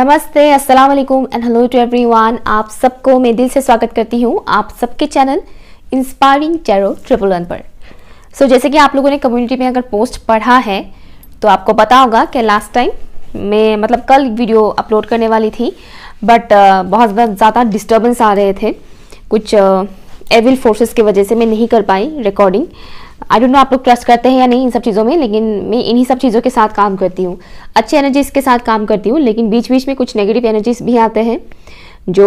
नमस्ते अस्सलाम वालेकुम एंड हेलो टू एवरीवन आप सबको मैं दिल से स्वागत करती हूँ आप सबके channel inspiring tarot triple one पर सो so, जैसे कि आप लोगों ने कम्युनिटी में अगर पोस्ट पढ़ा है तो आपको पता होगा कि लास्ट टाइम मैं मतलब कल वीडियो अपलोड करने वाली थी uh, बट बहुत ज़्यादा डिस्टर्बेंस आ रहे थे कुछ एविल फोर्सेज फोर्सेस की वजह से मैं नहीं कर पाई रिकॉर्डिंग आई डोंट नो आप लोग ट्रस्ट करते हैं या नहीं इन सब चीज़ों में लेकिन मैं इन्हीं सब चीज़ों के साथ काम करती हूँ अच्छे एनर्जीज के साथ काम करती हूँ लेकिन बीच बीच में कुछ नेगेटिव एनर्जीज भी आते हैं जो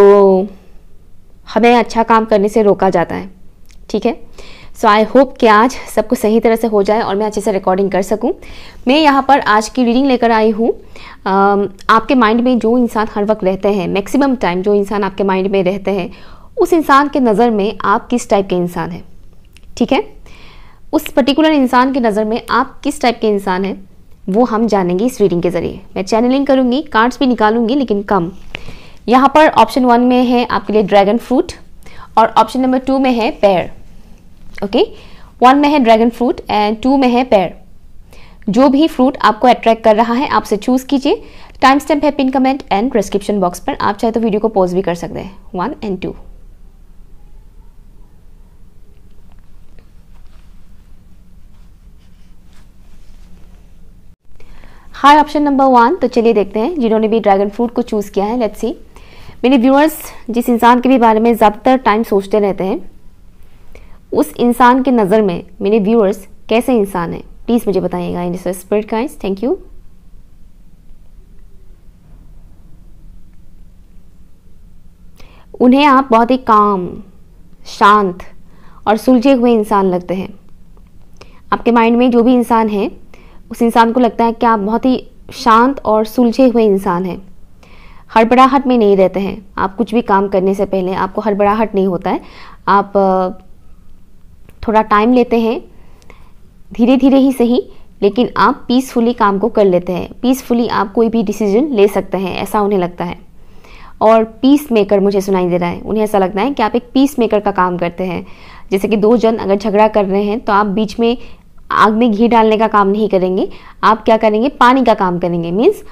हमें अच्छा काम करने से रोका जाता है ठीक है सो आई होप कि आज सब कुछ सही तरह से हो जाए और मैं अच्छे से रिकॉर्डिंग कर सकूं मैं यहाँ पर आज की रीडिंग लेकर आई हूँ आपके माइंड में जो इंसान हर वक्त रहते हैं मैक्सिमम टाइम जो इंसान आपके माइंड में रहते हैं उस इंसान के नज़र में आप किस टाइप के इंसान हैं ठीक है उस पर्टिकुलर इंसान की नज़र में आप किस टाइप के इंसान हैं वो हम जानेंगे इस रीडिंग के ज़रिए मैं चैनलिंग करूँगी कार्ड्स भी निकालूंगी लेकिन कम यहाँ पर ऑप्शन वन में है आपके लिए ड्रैगन फ्रूट और ऑप्शन नंबर टू में है पैर ओके वन में है ड्रैगन फ्रूट एंड टू में है पैर जो भी फ्रूट आपको अट्रैक्ट कर रहा है आपसे चूज़ कीजिए टाइम स्टैम्प है pin comment and prescription box पर आप चाहे तो वीडियो को पॉज भी कर सकते हैं one and two hi option number one तो चलिए देखते हैं जिन्होंने भी ड्रैगन फ्रूट को चूज़ किया है लेट्स सी मेरे व्यूअर्स जिस इंसान के भी बारे में ज़्यादातर टाइम सोचते रहते हैं उस इंसान के नज़र में मेरे व्यूअर्स कैसे इंसान है प्लीज़ मुझे बताइएगा in spirit kind thank you उन्हें आप बहुत ही काम शांत और सुलझे हुए इंसान लगते हैं आपके माइंड में जो भी इंसान है उस इंसान को लगता है कि आप बहुत ही शांत और सुलझे हुए इंसान हैं हड़बड़ाहट में नहीं रहते हैं आप कुछ भी काम करने से पहले आपको हड़बड़ाहट नहीं होता है आप थोड़ा टाइम लेते हैं धीरे धीरे ही सही लेकिन आप पीसफुली काम को कर लेते हैं पीसफुली आप कोई भी डिसीजन ले सकते हैं ऐसा उन्हें लगता है और पीस मेकर मुझे सुनाई दे रहा है उन्हें ऐसा लगता है कि आप एक पीस मेकर का काम करते हैं जैसे कि दो जन अगर झगड़ा कर रहे हैं तो आप बीच में आग में घी डालने का काम नहीं करेंगे आप क्या करेंगे पानी का काम करेंगे मीन्स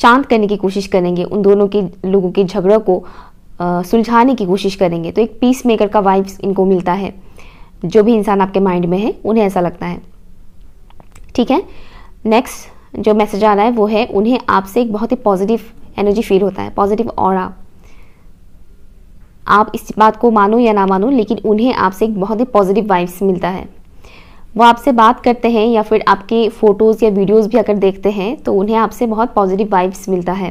शांत करने की कोशिश करेंगे उन दोनों के लोगों के झगड़ों को सुलझाने की कोशिश करेंगे तो एक पीस मेकर का वाइब्स इनको मिलता है जो भी इंसान आपके माइंड में है उन्हें ऐसा लगता है ठीक है नेक्स्ट जो मैसेज आ रहा है वो है उन्हें आपसे एक बहुत ही पॉजिटिव एनर्जी फील होता है पॉजिटिव और आप इस बात को मानो या ना मानो लेकिन उन्हें आपसे एक बहुत ही पॉजिटिव वाइब्स मिलता है वो आपसे बात करते हैं या फिर आपकी फ़ोटोज़ या वीडियोज़ भी अगर देखते हैं तो उन्हें आपसे बहुत पॉजिटिव वाइब्स मिलता है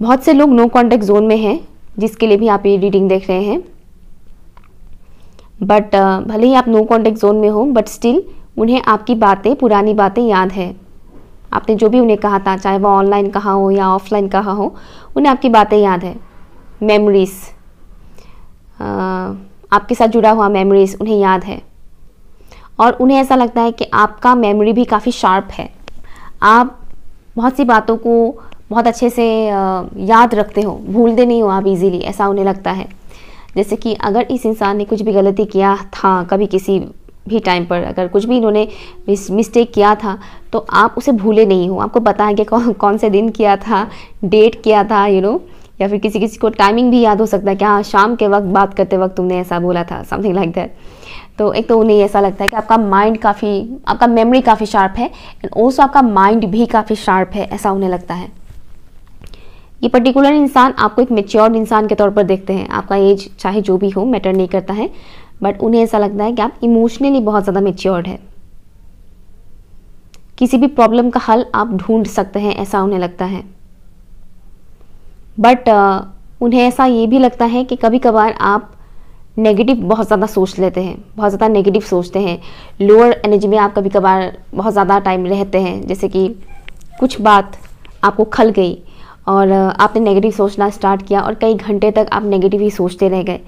बहुत से लोग नो कॉन्टेक्ट जोन में हैं जिसके लिए भी आप ये रीडिंग देख रहे हैं बट भले ही आप नो कॉन्टेक्ट जोन में हो बट स्टिल उन्हें आपकी बातें पुरानी बातें याद है आपने जो भी उन्हें कहा था चाहे वो ऑनलाइन कहा हो या ऑफलाइन कहा हो उन्हें आपकी बातें याद है मेमोरीज़ आपके साथ जुड़ा हुआ मेमोरीज़ उन्हें याद है और उन्हें ऐसा लगता है कि आपका मेमोरी भी काफ़ी शार्प है आप बहुत सी बातों को बहुत अच्छे से याद रखते हो भूलते नहीं हो आप इजीली ऐसा उन्हें लगता है जैसे कि अगर इस इंसान ने कुछ भी गलती किया था कभी किसी भी टाइम पर अगर कुछ भी इन्होंने मिस्टेक किया था तो आप उसे भूले नहीं हो आपको पता है कि कौन कौन से दिन किया था डेट किया था यू you नो know, या फिर किसी किसी को टाइमिंग भी याद हो सकता है कि हाँ शाम के वक्त बात करते वक्त तुमने ऐसा बोला था समथिंग लाइक दैट तो एक तो उन्हें ऐसा लगता है कि आपका माइंड काफ़ी आपका मेमोरी काफ़ी शार्प है एंड ऑल्सो आपका माइंड भी काफ़ी शार्प है ऐसा उन्हें लगता है ये पर्टिकुलर इंसान आपको एक मेच्योर्ड इंसान के तौर पर देखते हैं आपका एज चाहे जो भी हो मैटर नहीं करता है बट उन्हें ऐसा लगता है कि आप इमोशनली बहुत ज़्यादा मेच्योर्ड है किसी भी प्रॉब्लम का हल आप ढूंढ सकते हैं ऐसा उन्हें लगता है बट uh, उन्हें ऐसा ये भी लगता है कि कभी कभार आप नेगेटिव बहुत ज़्यादा सोच लेते हैं बहुत ज़्यादा नेगेटिव सोचते हैं लोअर एनर्जी में आप कभी कभार बहुत ज़्यादा टाइम रहते हैं जैसे कि कुछ बात आपको खल गई और uh, आपने नेगेटिव सोचना स्टार्ट किया और कई घंटे तक आप नेगेटिव ही सोचते रह गए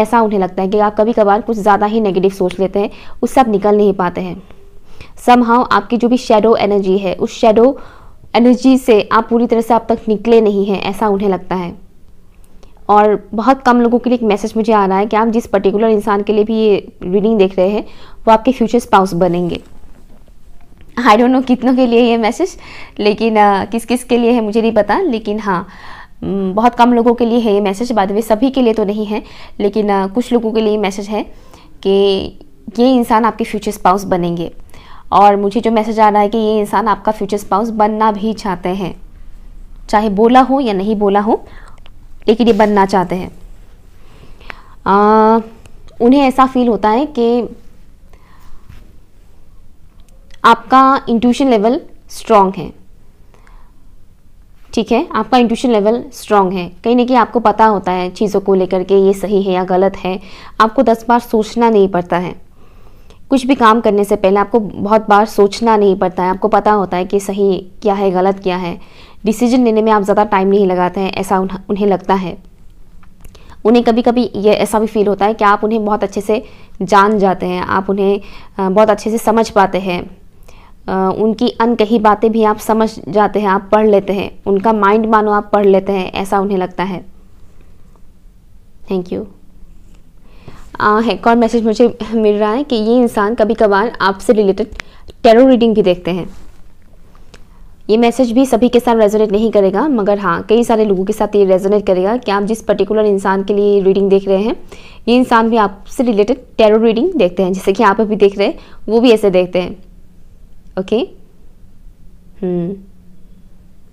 ऐसा उन्हें लगता है कि आप कभी कभार कुछ ज़्यादा ही नेगेटिव सोच लेते हैं उससे आप निकल नहीं पाते हैं सम आपकी जो भी शेडो एनर्जी है उस शेडो एनर्जी से आप पूरी तरह से आप तक निकले नहीं हैं ऐसा उन्हें लगता है और बहुत कम लोगों के लिए एक मैसेज मुझे आ रहा है कि आप जिस पर्टिकुलर इंसान के लिए भी ये रीडिंग देख रहे हैं वो आपके फ्यूचर स्पाउस बनेंगे आई डोंट नो कितनों के लिए ये मैसेज लेकिन आ, किस किस के लिए है मुझे नहीं पता लेकिन हाँ बहुत कम लोगों के लिए है ये मैसेज बाद में सभी के लिए तो नहीं है लेकिन आ, कुछ लोगों के लिए मैसेज है कि ये इंसान आपके फ्यूचर स्पाउस बनेंगे और मुझे जो मैसेज आ रहा है कि ये इंसान आपका फ्यूचर स्पाउस बनना भी चाहते हैं चाहे बोला हो या नहीं बोला हो लेकिन ये बनना चाहते हैं उन्हें ऐसा फील होता है कि आपका इंट्यूशन लेवल स्ट्रांग है ठीक है आपका इंट्यूशन लेवल स्ट्रांग है कहीं ना कहीं आपको पता होता है चीज़ों को लेकर के ये सही है या गलत है आपको दस बार सोचना नहीं पड़ता है कुछ भी काम करने से पहले आपको बहुत बार सोचना नहीं पड़ता है आपको पता होता है कि सही क्या है गलत क्या है डिसीजन लेने में आप ज़्यादा टाइम नहीं लगाते हैं ऐसा उन्हें लगता है उन्हें कभी कभी ये ऐसा भी फील होता है कि आप उन्हें बहुत अच्छे से जान जाते हैं आप उन्हें बहुत अच्छे से समझ पाते हैं उनकी अनकही बातें भी आप समझ जाते हैं आप पढ़ लेते हैं उनका माइंड मानो आप पढ़ लेते हैं ऐसा उन्हें लगता है थैंक यू एक और मैसेज मुझे मिल रहा है कि ये इंसान कभी कभार आपसे रिलेटेड टेरो रीडिंग भी देखते हैं ये मैसेज भी सभी के साथ रेजोनेट नहीं करेगा मगर हाँ कई सारे लोगों के साथ ये रेजोनेट करेगा कि आप जिस पर्टिकुलर इंसान के लिए रीडिंग देख रहे हैं ये इंसान भी आपसे रिलेटेड टेरो रीडिंग देखते हैं जैसे कि आप अभी देख रहे हैं वो भी ऐसे देखते हैं ओके हम्म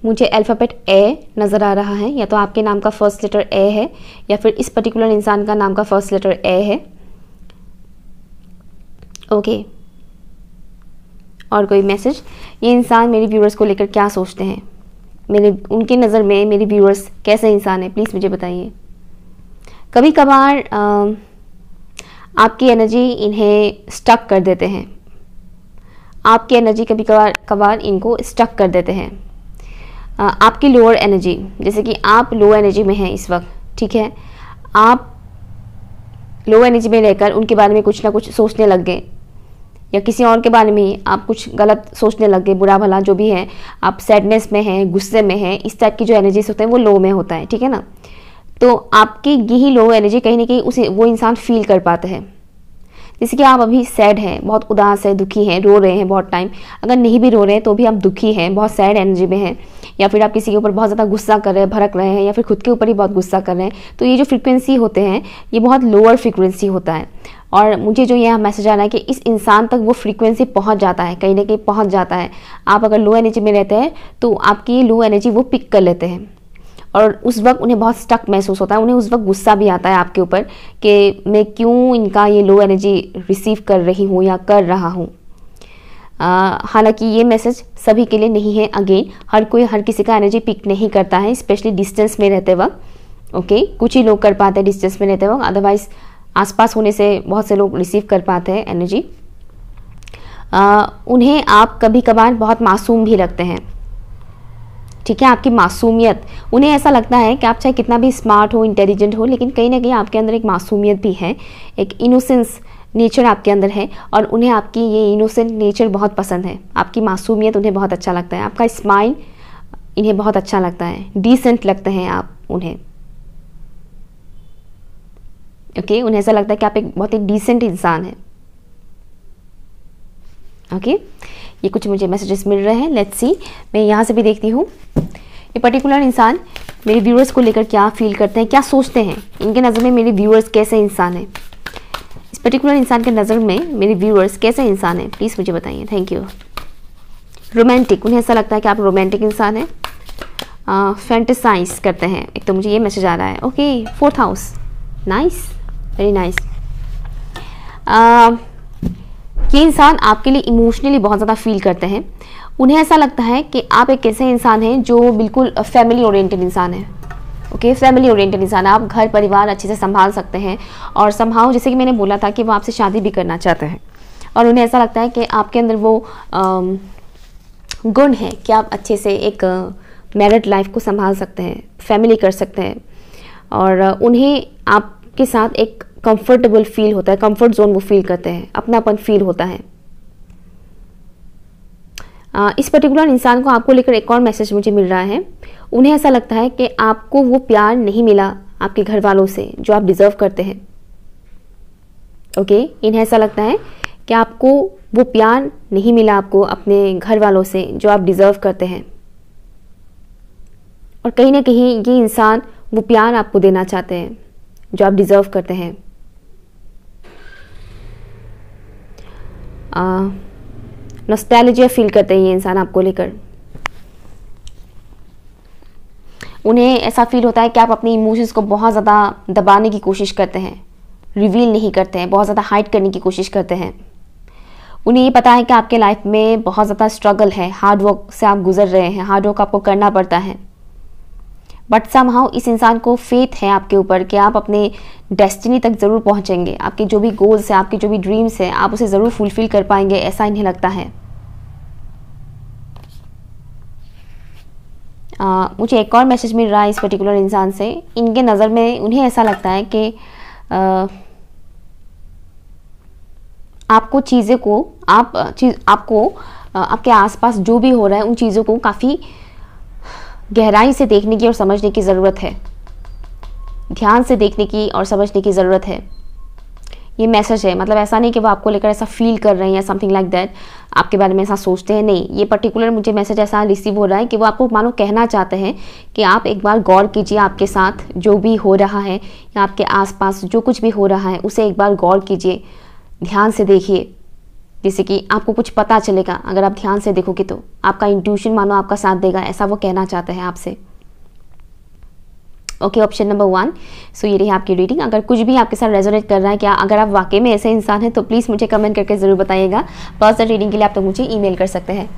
मुझे अल्फ़ाबेट ए नज़र आ रहा है या तो आपके नाम का फ़र्स्ट लेटर ए है या फिर इस पर्टिकुलर इंसान का नाम का फ़र्स्ट लेटर ए है ओके okay. और कोई मैसेज ये इंसान मेरे व्यूअर्स को लेकर क्या सोचते हैं मेरे उनकी नज़र में मेरे व्यूअर्स कैसे इंसान है प्लीज़ मुझे बताइए कभी कभार आपकी एनर्जी इन्हें स्टक कर देते हैं आपकी एनर्जी कभी कभार कभार इनको स्टक कर देते हैं आपकी लोअर एनर्जी जैसे कि आप लो एनर्जी में हैं इस वक्त ठीक है आप लो एनर्जी में रहकर उनके बारे में कुछ ना कुछ सोचने लग गए या किसी और के बारे में आप कुछ गलत सोचने लग गए बुरा भला जो भी है आप सैडनेस में हैं गुस्से में हैं इस टाइप की जो एनर्जीज होते हैं वो लो में होता है ठीक है ना तो आपकी यही लो एनर्जी कहीं ना कहीं उसे वो इंसान फील कर पाता है जैसे कि आप अभी सैड हैं बहुत उदास है दुखी हैं रो रहे हैं बहुत टाइम अगर नहीं भी रो रहे हैं तो भी आप दुखी हैं बहुत सैड एनर्जी में हैं या फिर आप किसी के ऊपर बहुत ज़्यादा गुस्सा कर रहे हैं भड़क रहे हैं या फिर खुद के ऊपर ही बहुत गुस्सा कर रहे हैं तो ये जो फ्रिक्वेंसी होते हैं ये बहुत लोअर फ्रिक्वेंसी होता है और मुझे जो यहाँ मैसेज आना है कि इस इंसान तक वो फ्रीक्वेंसी पहुँच जाता है कहीं ना कहीं पहुँच जाता है आप अगर लो एनर्जी में रहते हैं तो आपकी लो एनर्जी वो पिक कर लेते हैं और उस वक्त उन्हें बहुत स्टक महसूस होता है उन्हें उस वक्त गुस्सा भी आता है आपके ऊपर कि मैं क्यों इनका ये लो एनर्जी रिसीव कर रही हूँ या कर रहा हूँ हालांकि ये मैसेज सभी के लिए नहीं है अगेन हर कोई हर किसी का एनर्जी पिक नहीं करता है स्पेशली डिस्टेंस में रहते वक्त ओके कुछ ही लोग कर पाते हैं डिस्टेंस में रहते वक्त अदरवाइज आसपास होने से बहुत से लोग रिसीव कर पाते हैं एनर्जी उन्हें आप कभी कभार बहुत मासूम भी लगते हैं ठीक है आपकी मासूमियत उन्हें ऐसा लगता है कि आप चाहे कितना भी स्मार्ट हो इंटेलिजेंट हो लेकिन कहीं ना कहीं आपके अंदर एक मासूमियत भी है एक इनोसेंस नेचर आपके अंदर है और उन्हें आपकी ये इनोसेंट नेचर बहुत पसंद है आपकी मासूमियत उन्हें बहुत अच्छा लगता है आपका स्माइल इन्हें बहुत अच्छा लगता है डिसेंट लगते हैं आप उन्हें ओके okay, उन्हें ऐसा लगता है कि आप एक बहुत ही डिसेंट इंसान हैं ओके okay? ये कुछ मुझे मैसेजेस मिल रहे हैं लेट्स सी मैं यहाँ से भी देखती हूँ ये पर्टिकुलर इंसान मेरे व्यूअर्स को लेकर क्या फील करते हैं क्या सोचते हैं इनके नज़र में मेरे व्यूअर्स कैसे इंसान हैं पर्टिकुलर इंसान के नज़र में मेरे व्यूअर्स कैसे इंसान हैं प्लीज़ मुझे बताइए थैंक यू रोमांटिक उन्हें ऐसा लगता है कि आप रोमांटिक इंसान हैं फैंटिसाइज करते हैं एक तो मुझे ये मैसेज आ रहा है okay fourth house nice very nice ये इंसान आपके लिए इमोशनली बहुत ज़्यादा फील करते हैं उन्हें ऐसा लगता है कि आप एक ऐसे इंसान हैं जो बिल्कुल फैमिली ओरिएंटेड इंसान है ओके फैमिली ओरिएंटेड इंसान आप घर परिवार अच्छे से संभाल सकते हैं और संभाव जैसे कि मैंने बोला था कि वो आपसे शादी भी करना चाहते हैं और उन्हें ऐसा लगता है कि आपके अंदर वो गुण है कि आप अच्छे से एक मैरिड लाइफ को संभाल सकते हैं फैमिली कर सकते हैं और उन्हें आपके साथ एक कंफर्टेबल फील होता है कंफर्ट जोन वो फील करते हैं अपनापन फील होता है इस पर्टिकुलर इंसान को आपको लेकर एक और मैसेज मुझे मिल रहा है उन्हें ऐसा लगता है कि आपको वो प्यार नहीं मिला आपके घर वालों से जो आप डिज़र्व करते हैं ओके okay? इन्हें ऐसा लगता है कि आपको वो प्यार नहीं मिला आपको अपने घर वालों से जो आप डिज़र्व करते हैं और कहीं ना कहीं ये इंसान वो प्यार आपको देना चाहते हैं जो आप डिज़र्व करते हैं आ, नोस्टैलिजिया फील करते हैं ये इंसान आपको लेकर उन्हें ऐसा फील होता है कि आप अपने इमोशंस को बहुत ज़्यादा दबाने की कोशिश करते हैं रिवील नहीं करते हैं बहुत ज़्यादा हाइड करने की कोशिश करते हैं उन्हें ये पता है कि आपके लाइफ में बहुत ज़्यादा स्ट्रगल है हार्डवर्क से आप गुजर रहे हैं हार्डवर्क आपको करना पड़ता है बट समहाउ इस इंसान को फेथ है आपके ऊपर कि आप अपने डेस्टिनी तक ज़रूर पहुंचेंगे आपके जो भी गोल्स हैं आपके जो भी ड्रीम्स हैं आप उसे ज़रूर फुलफ़िल कर पाएंगे ऐसा इन्हें लगता है आ, मुझे एक और मैसेज मिल रहा है इस पर्टिकुलर इंसान से इनके नज़र में उन्हें ऐसा लगता है कि आपको चीज़ें को आप चीज आपको आपके आसपास जो भी हो रहा है उन चीज़ों को काफ़ी गहराई से देखने की और समझने की ज़रूरत है ध्यान से देखने की और समझने की ज़रूरत है ये मैसेज है मतलब ऐसा नहीं कि वो आपको लेकर ऐसा फील कर रहे हैं या समथिंग लाइक दैट आपके बारे में ऐसा सोचते हैं नहीं ये पर्टिकुलर मुझे मैसेज ऐसा रिसीव हो रहा है कि वो आपको मानो कहना चाहते हैं कि आप एक बार गौर कीजिए आपके साथ जो भी हो रहा है या आपके आसपास जो कुछ भी हो रहा है उसे एक बार गौर कीजिए ध्यान से देखिए जिससे कि आपको कुछ पता चलेगा अगर आप ध्यान से देखोगे तो आपका इंट्यूशन मानो आपका साथ देगा ऐसा वो कहना चाहता है आपसे okay option number one so ये रही आपकी रीडिंग अगर कुछ भी आपके साथ रेजोनेट कर रहा है क्या अगर आप वाकई में ऐसे इंसान हैं तो प्लीज़ मुझे कमेंट करके ज़रूर बताइएगा पर्सनल रीडिंग के लिए आप तो मुझे ईमेल कर सकते हैं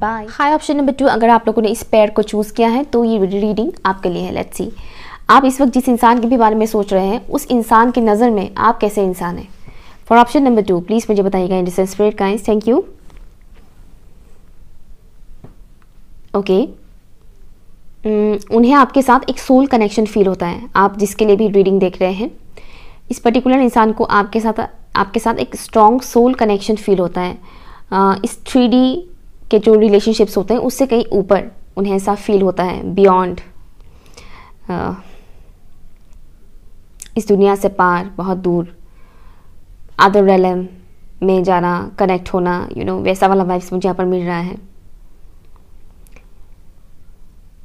bye hi option number two अगर आप लोगों ने इस पेयर को चूज़ किया है तो ये रीडिंग आपके लिए है लेट्स सी आप इस वक्त जिस इंसान के भी बारे में सोच रहे हैं उस इंसान की नज़र में आप कैसे इंसान हैं for option number two please मुझे बताइएगा इंडिसन spread kinds thank you okay उन्हें आपके साथ एक सोल कनेक्शन फील होता है आप जिसके लिए भी रीडिंग देख रहे हैं इस पर्टिकुलर इंसान को आपके साथ आपके साथ एक स्ट्रॉन्ग सोल कनेक्शन फील होता है इस थ्री के जो रिलेशनशिप्स होते हैं उससे कहीं ऊपर उन्हें ऐसा फील होता है बियॉन्ड इस दुनिया से पार बहुत दूर अदर रेलम में जाना कनेक्ट होना यू you नो know, वैसा वाला वाइब्स मुझे यहाँ पर मिल रहा है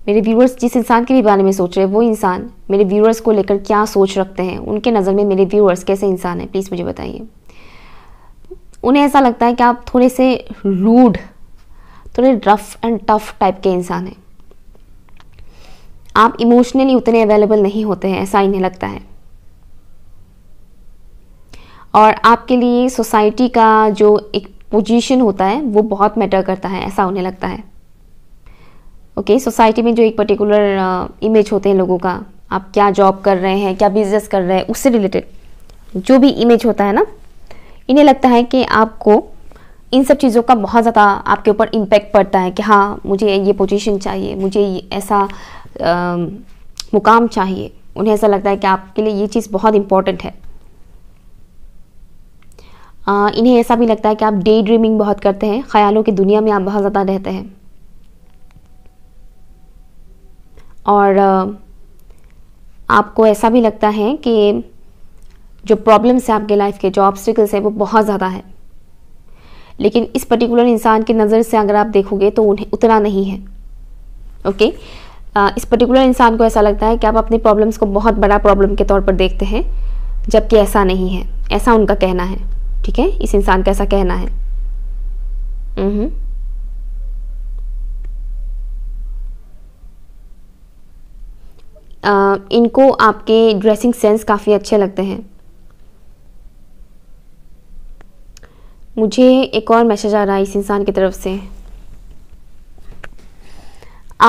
मेरे व्यूअर्स जिस इंसान के भी बारे में सोच रहे हैं वो इंसान मेरे व्यूअर्स को लेकर क्या सोच रखते हैं उनके नज़र में मेरे व्यूअर्स कैसे इंसान हैं प्लीज़ मुझे बताइए उन्हें ऐसा लगता है कि आप थोड़े से रूड थोड़े रफ एंड टफ टाइप के इंसान हैं आप इमोशनली उतने अवेलेबल नहीं होते हैं ऐसा इन्हें लगता है और आपके लिए सोसाइटी का जो एक पोजीशन होता है वो बहुत मैटर करता है ऐसा उन्हें लगता है ओके okay, सोसाइटी में जो एक पर्टिकुलर इमेज uh, होते हैं लोगों का आप क्या जॉब कर रहे हैं क्या बिजनेस कर रहे हैं उससे रिलेटेड जो भी इमेज होता है ना इन्हें लगता है कि आपको इन सब चीज़ों का बहुत ज़्यादा आपके ऊपर इम्पेक्ट पड़ता है कि हाँ मुझे ये पोजीशन चाहिए मुझे ऐसा आ, uh, मुकाम चाहिए उन्हें ऐसा लगता है कि आपके लिए ये चीज़ बहुत इम्पॉर्टेंट है इन्हें ऐसा भी लगता है कि आप डे ड्रीमिंग बहुत करते हैं ख्यालों की दुनिया में आप बहुत ज़्यादा रहते हैं और आपको ऐसा भी लगता है कि जो प्रॉब्लम्स हैं आपके लाइफ के जो ऑब्स्टिकल्स हैं वो बहुत ज़्यादा है लेकिन इस पर्टिकुलर इंसान की नज़र से अगर आप देखोगे तो उन्हें उतना नहीं है ओके इस पर्टिकुलर इंसान को ऐसा लगता है कि आप अपने प्रॉब्लम्स को बहुत बड़ा प्रॉब्लम के तौर पर देखते हैं जबकि ऐसा नहीं है ऐसा उनका कहना है ठीक है इस इंसान का ऐसा कहना है आ, इनको आपके ड्रेसिंग सेंस काफ़ी अच्छे लगते हैं मुझे एक और मैसेज आ रहा है इस इंसान की तरफ से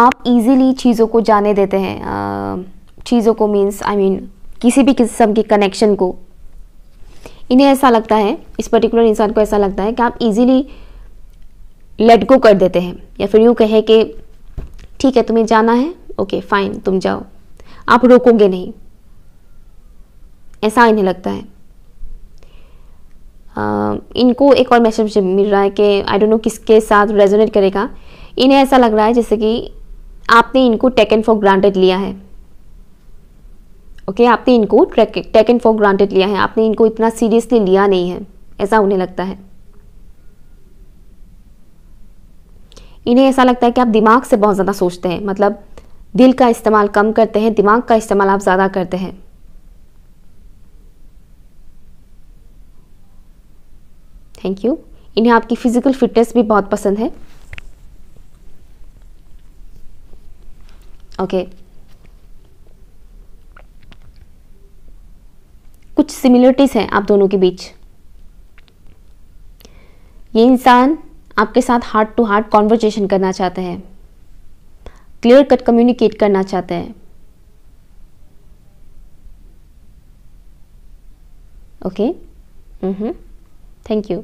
आप इजीली चीज़ों को जाने देते हैं चीज़ों को मींस आई मीन किसी भी किस्म के कनेक्शन को इन्हें ऐसा लगता है इस पर्टिकुलर इंसान को ऐसा लगता है कि आप इजीली लेट गो कर देते हैं या फिर यूँ कहे कि ठीक है तुम्हें जाना है ओके फाइन तुम जाओ आप रोकोगे नहीं ऐसा इन्हें लगता है आ, इनको एक और मैसेज मिल रहा है कि आई डोंट नो किसके साथ रेजोनेट करेगा इन्हें ऐसा लग रहा है जैसे कि आपने इनको टेकन फॉर ग्रांटेड लिया है ओके आपने इनको टेकन फॉर ग्रांटेड लिया है आपने इनको इतना सीरियसली लिया नहीं है ऐसा उन्हें लगता है इन्हें ऐसा लगता है कि आप दिमाग से बहुत ज़्यादा सोचते हैं मतलब दिल का इस्तेमाल कम करते हैं दिमाग का इस्तेमाल आप ज़्यादा करते हैं थैंक यू इन्हें आपकी फिजिकल फिटनेस भी बहुत पसंद है ओके okay. कुछ सिमिलरिटीज़ हैं आप दोनों के बीच ये इंसान आपके साथ हार्ट टू हार्ट कॉन्वर्जेशन करना चाहते हैं क्लियर कट कम्युनिकेट करना चाहते हैं ओके थैंक यू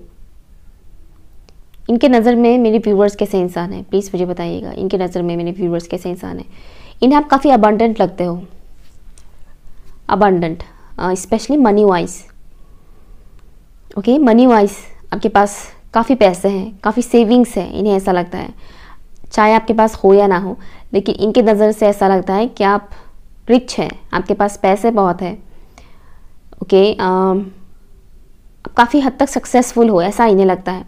इनके नज़र में मेरे व्यूवर्स कैसे इंसान हैं प्लीज़ मुझे बताइएगा इनके नज़र में मेरे व्यूवर्स कैसे इंसान हैं इन्हें आप काफ़ी अबांडेंट लगते हो abundant especially money wise okay money wise आपके पास काफ़ी पैसे हैं काफ़ी सेविंग्स हैं इन्हें ऐसा लगता है चाहे आपके पास हो या ना हो लेकिन इनके नज़र से ऐसा लगता है कि आप रिच हैं आपके पास पैसे बहुत है ओके okay, आप um, काफ़ी हद तक सक्सेसफुल हो ऐसा इन्हें लगता है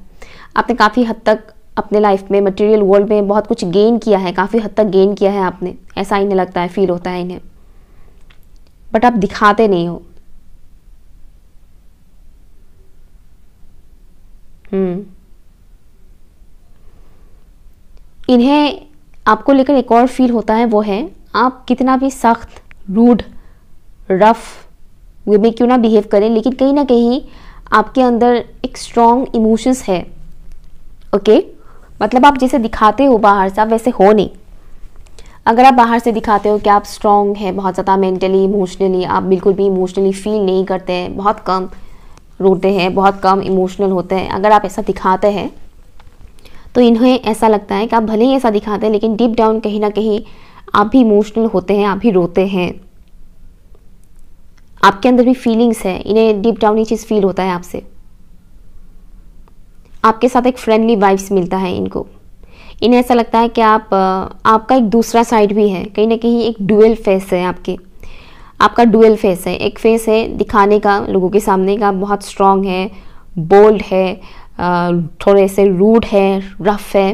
आपने काफ़ी हद तक अपने लाइफ में मटेरियल वर्ल्ड में बहुत कुछ गेन किया है काफ़ी हद तक गेन किया है आपने ऐसा इन्हें लगता है फील होता है इन्हें बट आप दिखाते नहीं हो हम्म। इन्हें आपको लेकर एक और फील होता है वो है आप कितना भी सख्त रूड रफ वे में क्यों ना बिहेव करें लेकिन कहीं ना कहीं आपके अंदर एक स्ट्रॉन्ग इमोशंस है ओके okay? मतलब आप जैसे दिखाते हो बाहर से आप वैसे हो नहीं अगर आप बाहर से दिखाते हो कि आप स्ट्रॉन्ग हैं बहुत ज़्यादा मेंटली इमोशनली आप बिल्कुल भी इमोशनली फील नहीं करते हैं बहुत कम रोते हैं बहुत कम इमोशनल होते हैं अगर आप ऐसा दिखाते हैं तो इन्हें ऐसा लगता है कि आप भले ही ऐसा दिखाते हैं लेकिन डीप डाउन कहीं ना कहीं आप भी इमोशनल होते हैं आप भी रोते हैं आपके अंदर भी फीलिंग्स है इन्हें डीप डाउन ये चीज़ फील होता है आपसे आपके साथ एक फ्रेंडली वाइब्स मिलता है इनको इन्हें ऐसा लगता है कि आप आपका एक दूसरा साइड भी है कहीं ना कहीं एक डुअल फेस है आपकी आपका डुअल फेस है एक फेस है दिखाने का लोगों के सामने का बहुत स्ट्रांग है बोल्ड है थोड़े से रूड है रफ है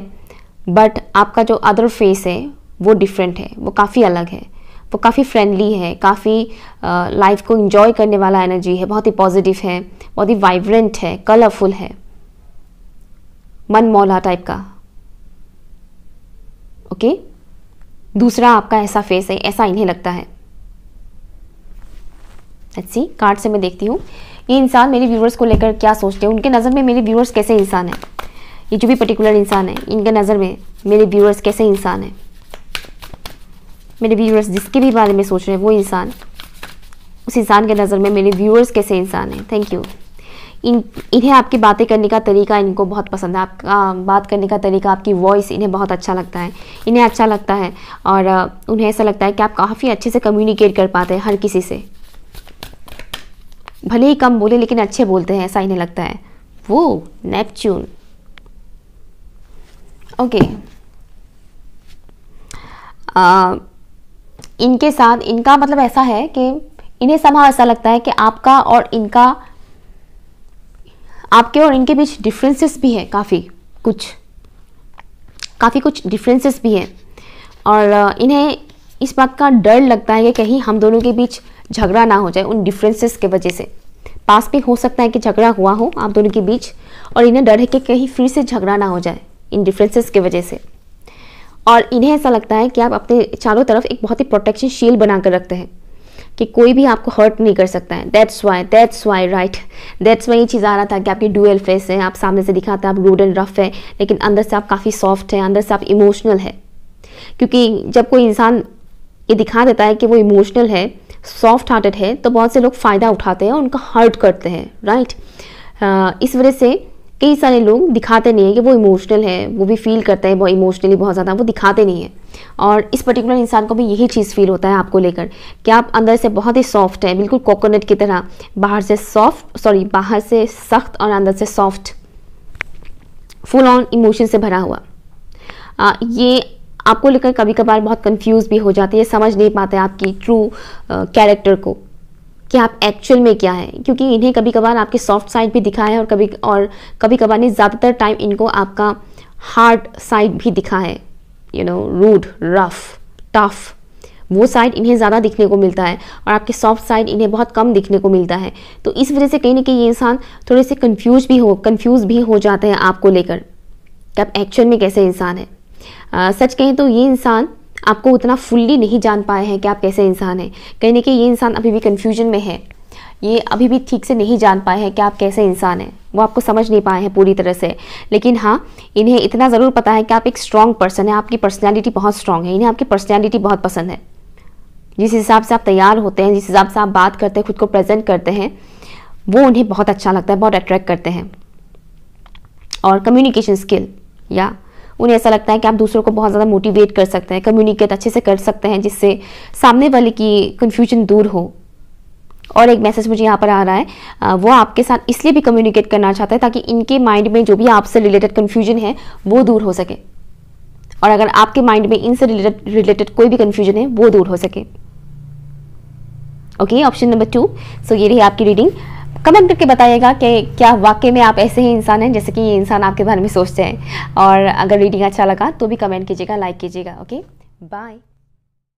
बट आपका जो अदर फेस है वो डिफरेंट है वो काफ़ी अलग है वो काफ़ी फ्रेंडली है काफ़ी लाइफ को इंजॉय करने वाला एनर्जी है बहुत ही पॉजिटिव है बहुत ही वाइब्रेंट है कलरफुल है मन मौला टाइप का ओके दूसरा आपका ऐसा फेस है ऐसा इन्हें लगता है अच्छी कार्ड से मैं देखती हूँ ये इंसान मेरे व्यूअर्स को लेकर क्या सोचते हैं उनके नज़र में मेरे व्यूअर्स कैसे इंसान है ये जो भी पर्टिकुलर इंसान है इनके नज़र में मेरे व्यूअर्स कैसे इंसान है मेरे व्यूअर्स जिसके भी बारे में सोच रहे हैं वो इंसान उस इंसान के नज़र में मेरे व्यूअर्स कैसे इंसान है थैंक यू इन इन्हें आपकी बातें करने का तरीका इनको बहुत पसंद है आपका बात करने का तरीका आपकी वॉइस इन्हें बहुत अच्छा लगता है इन्हें अच्छा लगता है और उन्हें ऐसा लगता है कि आप काफ़ी अच्छे से कम्युनिकेट कर पाते हैं हर किसी से भले ही कम बोले लेकिन अच्छे बोलते हैं ऐसा इन्हें लगता है वो नेपच्यून ओके इनके साथ इनका मतलब ऐसा है कि इन्हें समा ऐसा लगता है कि आपका और इनका आपके और इनके बीच डिफरेंसेस भी हैं काफ़ी कुछ काफ़ी कुछ डिफरेंसेस भी हैं और इन्हें इस बात का डर लगता है कि कहीं हम दोनों के बीच झगड़ा ना हो जाए उन डिफरेंसेस के वजह से पास में हो सकता है कि झगड़ा हुआ हो आप दोनों के बीच और इन्हें डर है कि कहीं फिर से झगड़ा ना हो जाए इन डिफरेंसेस की वजह से और इन्हें ऐसा लगता है कि आप अपने चारों तरफ एक बहुत ही प्रोटेक्शन शील्ड बनाकर रखते हैं कि कोई भी आपको हर्ट नहीं कर सकता है that's why that's why right that's why ये चीज़ आ रहा था कि आपकी डुअल फेस है आप सामने से दिखाते हैं आप रूड एंड रफ है लेकिन अंदर से आप काफ़ी सॉफ्ट हैं अंदर से आप इमोशनल है क्योंकि जब कोई इंसान ये दिखा देता है कि वो इमोशनल है सॉफ्ट हार्टेड है तो बहुत से लोग फ़ायदा उठाते हैं उनका हर्ट करते हैं राइट right? हाँ, इस वजह से कई सारे लोग दिखाते नहीं हैं कि वो इमोशनल है वो भी फील करते हैं वो इमोशनली बहुत ज़्यादा वो दिखाते नहीं हैं और इस पर्टिकुलर इंसान को भी यही चीज़ फील होता है आपको लेकर कि आप अंदर से बहुत ही सॉफ्ट हैं बिल्कुल कोकोनट की तरह बाहर से सॉफ्ट सॉरी बाहर से सख्त और अंदर से सॉफ्ट फुल ऑन इमोशन से भरा हुआ आ, ये आपको लेकर कभी कभार बहुत कंफ्यूज भी हो जाते हैं समझ नहीं पाते आपकी ट्रू कैरेक्टर को कि आप एक्चुअल में क्या है क्योंकि इन्हें कभी कभार आपके सॉफ्ट साइड भी दिखा है और कभी और कभी कभार नहीं ज़्यादातर टाइम इनको आपका हार्ड साइड भी दिखा है you know rude rough tough वो साइड इन्हें ज़्यादा दिखने को मिलता है और आपके सॉफ्ट साइड इन्हें बहुत कम दिखने को मिलता है तो इस वजह से कहीं ना कहीं ये इंसान थोड़े से कन्फ्यूज भी हो कन्फ्यूज भी हो जाते हैं आपको लेकर कि आप एक्चुअल में कैसे इंसान है आ, सच कहें तो ये इंसान आपको उतना फुल्ली नहीं जान पाए हैं कि आप कैसे इंसान हैं कहीं ना कहीं ये इंसान अभी भी कन्फ्यूजन में है ये अभी भी ठीक से नहीं जान पाए हैं कि आप कैसे इंसान हैं वो आपको समझ नहीं पाए हैं पूरी तरह से लेकिन हाँ इन्हें इतना ज़रूर पता है कि आप एक स्ट्रॉन्ग पर्सन है आपकी पर्सनैलिटी बहुत स्ट्रॉन्ग है इन्हें आपकी पर्सनैलिटी बहुत पसंद है जिस हिसाब से आप तैयार होते हैं जिस हिसाब से आप बात करते हैं खुद को प्रेजेंट करते हैं वो उन्हें बहुत अच्छा लगता है बहुत अट्रैक्ट करते हैं और कम्युनिकेशन स्किल या उन्हें ऐसा लगता है कि आप दूसरों को बहुत ज़्यादा मोटिवेट कर सकते हैं कम्युनिकेट अच्छे से कर सकते हैं जिससे सामने वाले की कन्फ्यूजन दूर हो और एक मैसेज मुझे यहाँ पर आ रहा है वो आपके साथ इसलिए भी कम्युनिकेट करना चाहता है ताकि इनके माइंड में जो भी आपसे रिलेटेड कन्फ्यूजन है वो दूर हो सके और अगर आपके माइंड में इनसे रिलेटेड रिलेटेड कोई भी कन्फ्यूजन है वो दूर हो सके okay option number two so ये रही आपकी रीडिंग कमेंट करके बताइएगा कि क्या वाकई में आप ऐसे ही इंसान हैं जैसे कि ये इंसान आपके बारे में सोचते हैं और अगर रीडिंग अच्छा लगा तो भी कमेंट कीजिएगा लाइक कीजिएगा ओके बाय